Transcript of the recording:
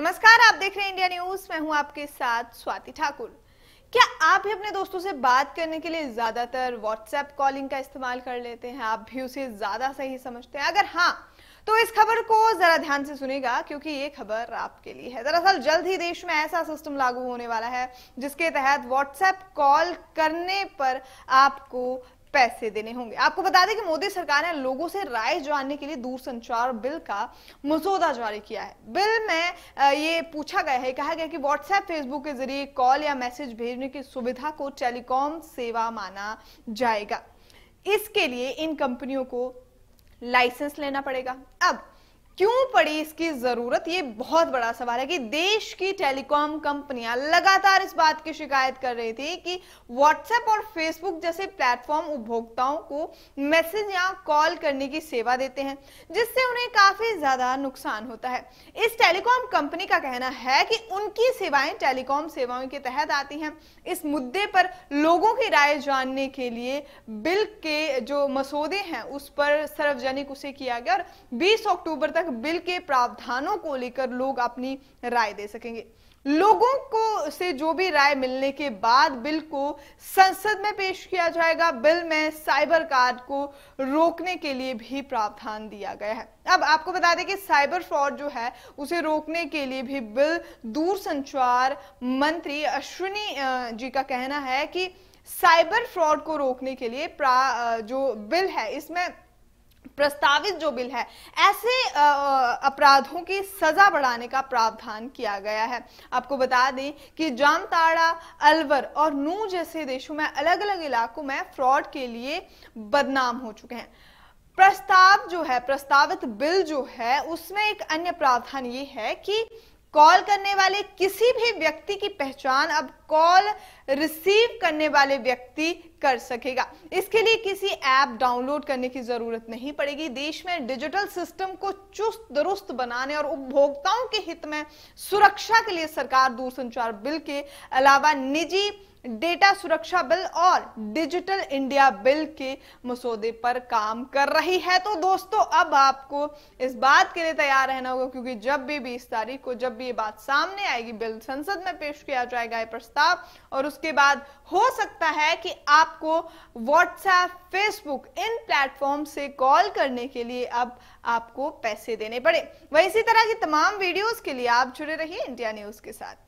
नमस्कार आप देख रहे हैं इंडिया न्यूज मैं हूं आपके साथ स्वाति ठाकुर क्या आप भी अपने दोस्तों से बात करने के लिए ज्यादातर व्हाट्सएप कॉलिंग का इस्तेमाल कर लेते हैं आप भी उसे ज्यादा सही समझते हैं अगर हाँ तो इस खबर को जरा ध्यान से सुनेगा क्योंकि ये खबर आपके लिए है दरअसल जल्द ही देश में ऐसा सिस्टम लागू होने वाला है जिसके तहत व्हाट्सएप कॉल करने पर आपको पैसे देने होंगे आपको बता दें कि मोदी सरकार ने लोगों से राय जानने के लिए दूरसंचार बिल का मसौदा जारी किया है बिल में ये पूछा गया है कहा गया कि व्हाट्सएप फेसबुक के जरिए कॉल या मैसेज भेजने की सुविधा को टेलीकॉम सेवा माना जाएगा इसके लिए इन कंपनियों को लाइसेंस लेना पड़ेगा अब क्यों पड़ी इसकी जरूरत ये बहुत बड़ा सवाल है कि देश की टेलीकॉम कंपनियां लगातार इस बात की शिकायत कर रही थी कि व्हाट्सएप और फेसबुक जैसे प्लेटफॉर्म उपभोक्ताओं को मैसेज या कॉल करने की सेवा देते हैं जिससे उन्हें काफी ज्यादा नुकसान होता है इस टेलीकॉम कंपनी का कहना है कि उनकी सेवाएं टेलीकॉम सेवाओं के तहत आती हैं इस मुद्दे पर लोगों की राय जानने के लिए बिल के जो मसौदे हैं उस पर सार्वजनिक उसे किया गया और बीस अक्टूबर तक तक बिल के प्रावधानों को लेकर लोग अपनी राय दे सकेंगे लोगों को से जो भी राय मिलने के बाद बिल को संसद में पेश किया जाएगा बिल में साइबर कार्ड को रोकने के लिए भी प्रावधान दिया गया है अब आपको बता दें कि साइबर फ्रॉड जो है उसे रोकने के लिए भी बिल दूर संचार मंत्री अश्विनी जी का कहना है कि साइबर फ्रॉड को रोकने के लिए जो बिल है इसमें प्रस्तावित जो बिल है ऐसे अपराधों की सजा बढ़ाने का प्रावधान किया गया है आपको बता दें कि जामताड़ा अलवर और नू जैसे देशों में अलग अलग इलाकों में फ्रॉड के लिए बदनाम हो चुके हैं प्रस्ताव जो है प्रस्तावित बिल जो है उसमें एक अन्य प्रावधान ये है कि कॉल करने वाले किसी भी व्यक्ति की पहचान अब कॉल रिसीव करने वाले व्यक्ति कर सकेगा इसके लिए किसी ऐप डाउनलोड करने की जरूरत नहीं पड़ेगी देश में डिजिटल सिस्टम को चुस्त दुरुस्त बनाने और उपभोक्ताओं के हित में सुरक्षा के लिए सरकार दूरसंचार बिल के अलावा निजी डेटा सुरक्षा बिल और डिजिटल इंडिया बिल के मसौदे पर काम कर रही है तो दोस्तों अब आपको इस बात के लिए तैयार रहना होगा क्योंकि जब भी बीस तारीख को जब भी ये बात सामने आएगी बिल संसद में पेश किया जाएगा ये प्रस्ताव और उसके बाद हो सकता है कि आपको व्हाट्सएप फेसबुक इन प्लेटफॉर्म से कॉल करने के लिए अब आपको पैसे देने पड़े वही इसी तरह की तमाम वीडियोज के लिए आप जुड़े रहिए इंडिया न्यूज के साथ